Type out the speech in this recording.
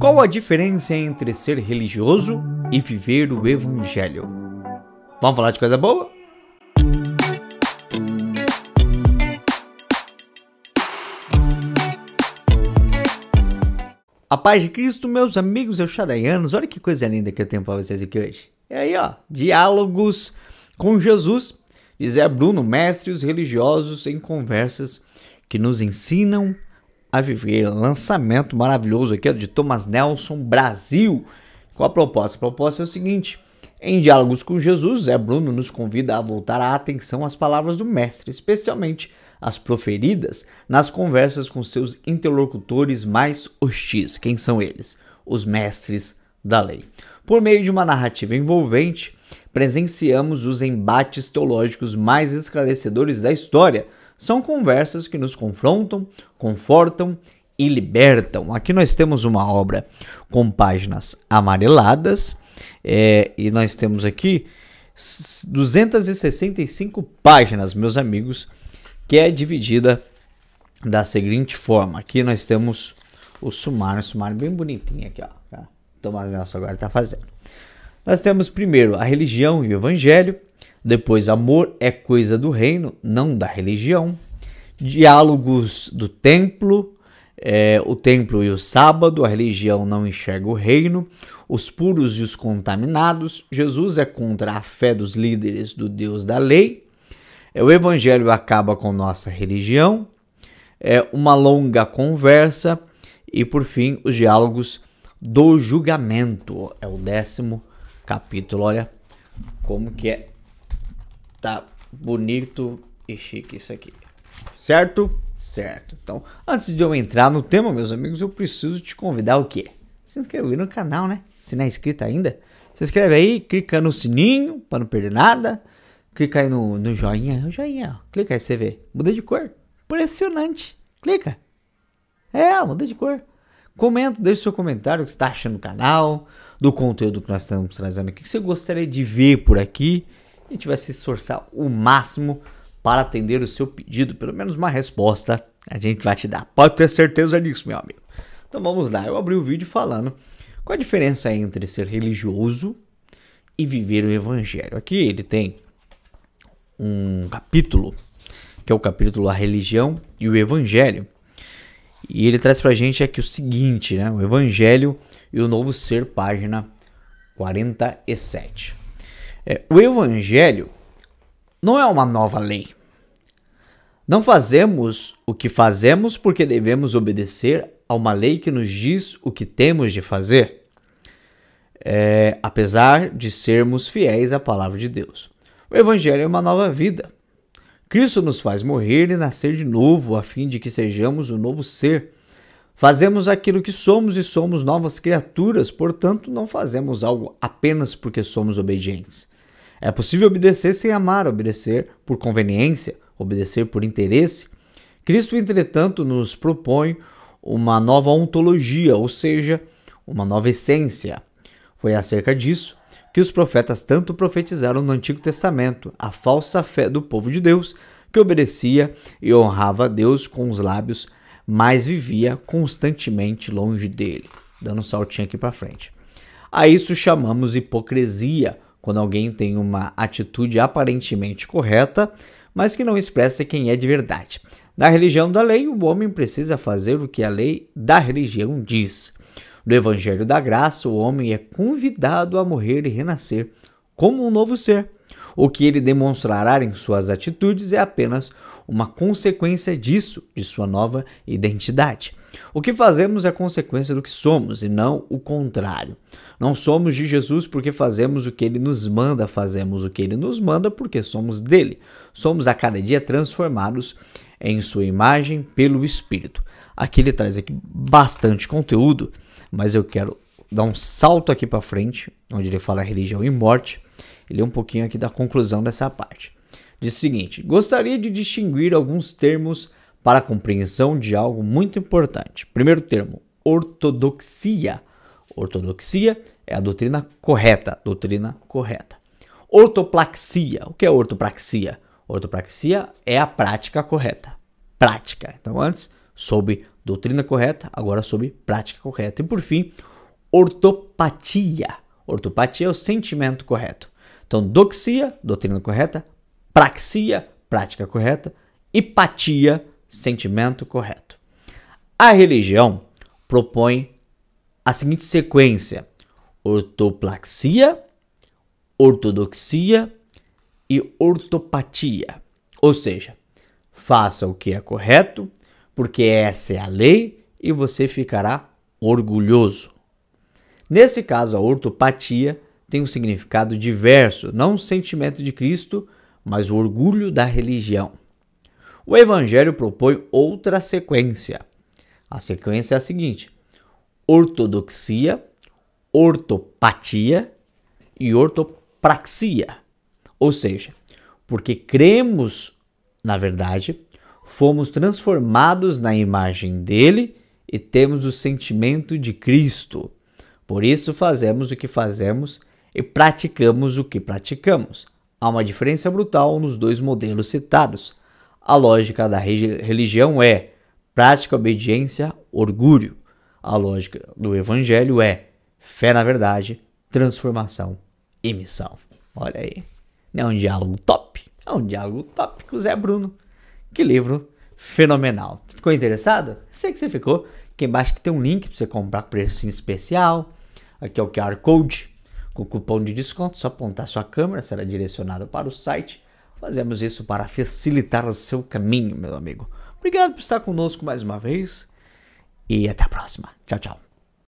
Qual a diferença entre ser religioso e viver o evangelho? Vamos falar de coisa boa? A paz de Cristo, meus amigos euxaraianos, olha que coisa linda que eu tenho para vocês aqui hoje. E é aí, ó, diálogos com Jesus, dizer Bruno, mestres religiosos em conversas que nos ensinam a viver. Lançamento maravilhoso aqui de Thomas Nelson Brasil. Qual a proposta? A proposta é o seguinte: em Diálogos com Jesus, Zé Bruno nos convida a voltar a atenção às palavras do Mestre, especialmente as proferidas nas conversas com seus interlocutores mais hostis. Quem são eles? Os mestres da lei. Por meio de uma narrativa envolvente, presenciamos os embates teológicos mais esclarecedores da história são conversas que nos confrontam, confortam e libertam. Aqui nós temos uma obra com páginas amareladas é, e nós temos aqui 265 páginas, meus amigos, que é dividida da seguinte forma. Aqui nós temos o sumário, um sumário bem bonitinho aqui, ó. Tá. Tomás Nelson agora está fazendo. Nós temos primeiro a religião e o evangelho, depois amor é coisa do reino, não da religião, diálogos do templo, é, o templo e o sábado, a religião não enxerga o reino, os puros e os contaminados, Jesus é contra a fé dos líderes do Deus da lei, é, o evangelho acaba com nossa religião, é uma longa conversa e por fim os diálogos do julgamento, é o décimo capítulo, olha como que é. Tá bonito e chique isso aqui. Certo? Certo. Então, antes de eu entrar no tema, meus amigos, eu preciso te convidar o quê? Se inscrever no canal, né? Se não é inscrito ainda, se inscreve aí, clica no sininho para não perder nada. Clica aí no, no joinha, o joinha, ó. clica aí pra você ver. Muda de cor. Impressionante. Clica. É, muda de cor. Comenta, deixe seu comentário o que você está achando do canal, do conteúdo que nós estamos trazendo aqui, o que você gostaria de ver por aqui. A gente vai se esforçar o máximo para atender o seu pedido, pelo menos uma resposta a gente vai te dar. Pode ter certeza disso, meu amigo. Então vamos lá, eu abri o vídeo falando qual a diferença entre ser religioso e viver o evangelho. Aqui ele tem um capítulo, que é o capítulo A Religião e o Evangelho. E ele traz pra gente aqui é o seguinte, né? O Evangelho e o Novo Ser, página 47. É, o Evangelho não é uma nova lei. Não fazemos o que fazemos porque devemos obedecer a uma lei que nos diz o que temos de fazer, é, apesar de sermos fiéis à palavra de Deus. O Evangelho é uma nova vida. Cristo nos faz morrer e nascer de novo, a fim de que sejamos um novo ser. Fazemos aquilo que somos e somos novas criaturas, portanto, não fazemos algo apenas porque somos obedientes. É possível obedecer sem amar, obedecer por conveniência, obedecer por interesse. Cristo, entretanto, nos propõe uma nova ontologia, ou seja, uma nova essência. Foi acerca disso que os profetas tanto profetizaram no Antigo Testamento, a falsa fé do povo de Deus, que obedecia e honrava a Deus com os lábios, mas vivia constantemente longe dele. Dando um saltinho aqui para frente. A isso chamamos hipocrisia, quando alguém tem uma atitude aparentemente correta, mas que não expressa quem é de verdade. Na religião da lei, o homem precisa fazer o que a lei da religião diz. No Evangelho da Graça, o homem é convidado a morrer e renascer como um novo ser. O que ele demonstrará em suas atitudes é apenas uma consequência disso, de sua nova identidade. O que fazemos é consequência do que somos e não o contrário. Não somos de Jesus porque fazemos o que ele nos manda, fazemos o que ele nos manda porque somos dele. Somos a cada dia transformados em sua imagem pelo Espírito. Aqui ele traz aqui bastante conteúdo, mas eu quero dar um salto aqui para frente, onde ele fala religião e morte, ele é um pouquinho aqui da conclusão dessa parte. Diz o seguinte: gostaria de distinguir alguns termos para a compreensão de algo muito importante. Primeiro termo, ortodoxia. Ortodoxia é a doutrina correta, doutrina correta. Ortoplaxia, o que é ortopraxia? Ortopraxia é a prática correta. Prática. Então, antes, sobre doutrina correta, agora sobre prática correta. E por fim, ortopatia. Ortopatia é o sentimento correto. Então, doxia, doutrina correta, praxia, prática correta, hipatia, sentimento correto. A religião propõe a seguinte sequência: ortoplaxia, ortodoxia, e ortopatia. Ou seja, faça o que é correto, porque essa é a lei e você ficará orgulhoso. Nesse caso, a ortopatia tem um significado diverso, não o sentimento de Cristo, mas o orgulho da religião. O Evangelho propõe outra sequência. A sequência é a seguinte: ortodoxia, ortopatia e ortopraxia. Ou seja, porque cremos, na verdade, fomos transformados na imagem dele e temos o sentimento de Cristo. Por isso fazemos o que fazemos e praticamos o que praticamos. Há uma diferença brutal nos dois modelos citados. A lógica da religião é prática, obediência, orgulho. A lógica do evangelho é fé na verdade, transformação e missão. Olha aí. É um diálogo top. É um diálogo top com o Zé Bruno. Que livro fenomenal. Ficou interessado? Sei que você ficou. Aqui embaixo que tem um link para você comprar preço especial. Aqui é o QR Code com cupom de desconto. Só apontar sua câmera, será direcionado para o site. Fazemos isso para facilitar o seu caminho, meu amigo. Obrigado por estar conosco mais uma vez e até a próxima. Tchau, tchau.